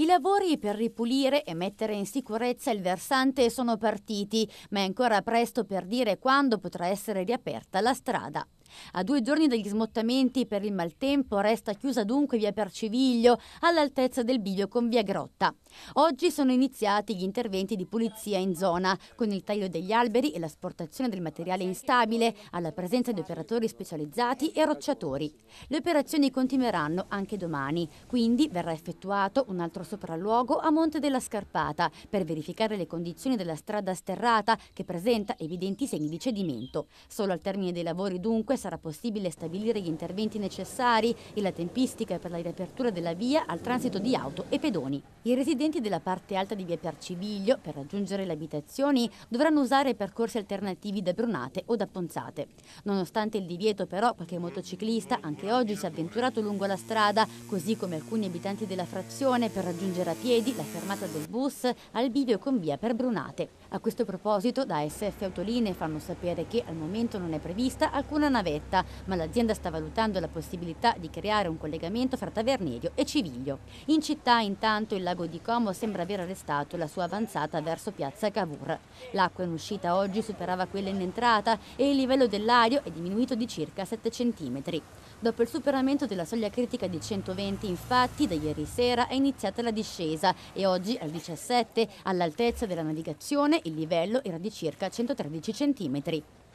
I lavori per ripulire e mettere in sicurezza il versante sono partiti, ma è ancora presto per dire quando potrà essere riaperta la strada. A due giorni dagli smottamenti per il maltempo resta chiusa dunque via Perciviglio all'altezza del Biglio con via Grotta. Oggi sono iniziati gli interventi di pulizia in zona con il taglio degli alberi e l'asportazione del materiale instabile alla presenza di operatori specializzati e rocciatori. Le operazioni continueranno anche domani, quindi verrà effettuato un altro sopralluogo a Monte della Scarpata per verificare le condizioni della strada sterrata che presenta evidenti segni di cedimento. Solo al termine dei lavori dunque sarà possibile stabilire gli interventi necessari e la tempistica per la riapertura della via al transito di auto e pedoni. I residenti della parte alta di via Perciviglio, per raggiungere le abitazioni, dovranno usare percorsi alternativi da Brunate o da Ponzate. Nonostante il divieto però, qualche motociclista anche oggi si è avventurato lungo la strada, così come alcuni abitanti della frazione, per raggiungere a piedi la fermata del bus al bivio con via per Brunate. A questo proposito, da SF Autoline fanno sapere che al momento non è prevista alcuna navetta navetta, ma l'azienda sta valutando la possibilità di creare un collegamento fra Tavernedio e Civiglio. In città, intanto, il lago di Como sembra aver arrestato la sua avanzata verso piazza Cavour. L'acqua in uscita oggi superava quella in entrata e il livello dell'aria è diminuito di circa 7 cm. Dopo il superamento della soglia critica di 120, infatti, da ieri sera è iniziata la discesa e oggi al 17, all'altezza della navigazione, il livello era di circa 113 cm.